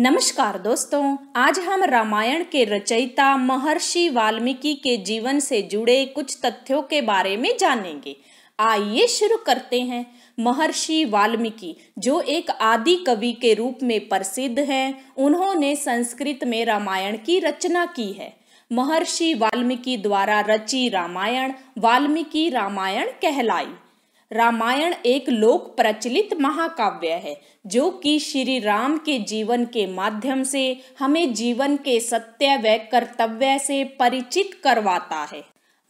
नमस्कार दोस्तों आज हम रामायण के रचयिता महर्षि वाल्मीकि के जीवन से जुड़े कुछ तथ्यों के बारे में जानेंगे आइए शुरू करते हैं महर्षि वाल्मीकि जो एक आदि कवि के रूप में प्रसिद्ध हैं उन्होंने संस्कृत में रामायण की रचना की है महर्षि वाल्मीकि द्वारा रची रामायण वाल्मीकि रामायण कहलाई रामायण एक लोक प्रचलित महाकाव्य है जो कि श्री राम के जीवन के माध्यम से हमें जीवन के सत्य व कर्तव्य से परिचित करवाता है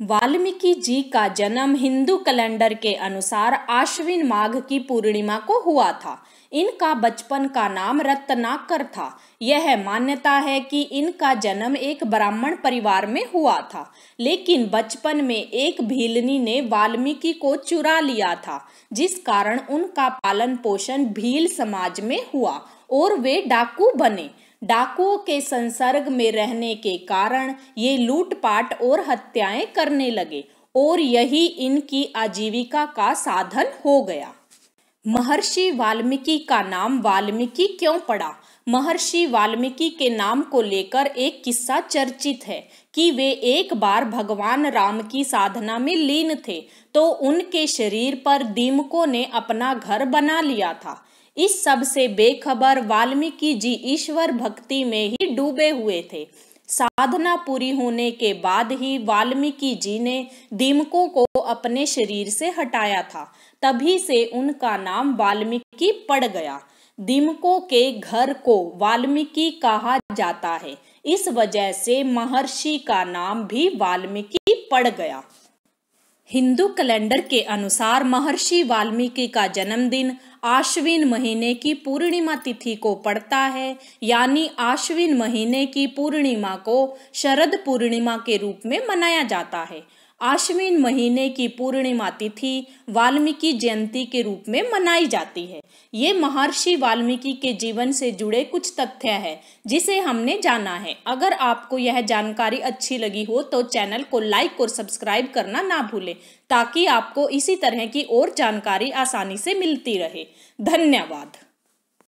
वाल्मीकि जी का जन्म हिंदू कैलेंडर के अनुसार आश्विन माघ की पूर्णिमा को हुआ था इनका बचपन का नाम रत्नाकर था यह मान्यता है कि इनका जन्म एक ब्राह्मण परिवार में हुआ था लेकिन बचपन में एक भीलनी ने वाल्मीकि को चुरा लिया था जिस कारण उनका पालन पोषण भील समाज में हुआ और वे डाकू बने डाकुओं के संसर्ग में रहने के कारण ये लूटपाट और हत्याएं करने लगे और यही इनकी आजीविका का साधन हो गया महर्षि वाल्मीकि का नाम वाल्मीकि क्यों पड़ा महर्षि वाल्मीकि के नाम को लेकर एक किस्सा चर्चित है कि वे एक बार भगवान राम की साधना में लीन थे तो उनके शरीर पर दीमकों ने अपना घर बना लिया था इस सब से बेखबर वाल्मीकि जी ईश्वर भक्ति में ही डूबे हुए थे साधना पूरी होने के बाद ही वाल्मीकि जी ने दीमकों को अपने शरीर से हटाया था तभी से उनका नाम वाल्मीकि पड़ गया दीमकों के घर को वाल्मीकि कहा जाता है इस वजह से महर्षि का नाम भी वाल्मीकि पड़ गया हिंदू कैलेंडर के अनुसार महर्षि वाल्मीकि का जन्मदिन आश्विन महीने की पूर्णिमा तिथि को पड़ता है यानी आश्विन महीने की पूर्णिमा को शरद पूर्णिमा के रूप में मनाया जाता है आश्विन महीने की पूर्णिमा तिथि वाल्मीकि जयंती के रूप में मनाई जाती है ये महर्षि वाल्मीकि के जीवन से जुड़े कुछ तथ्य है जिसे हमने जाना है अगर आपको यह जानकारी अच्छी लगी हो तो चैनल को लाइक और सब्सक्राइब करना ना भूलें ताकि आपको इसी तरह की और जानकारी आसानी से मिलती रहे धन्यवाद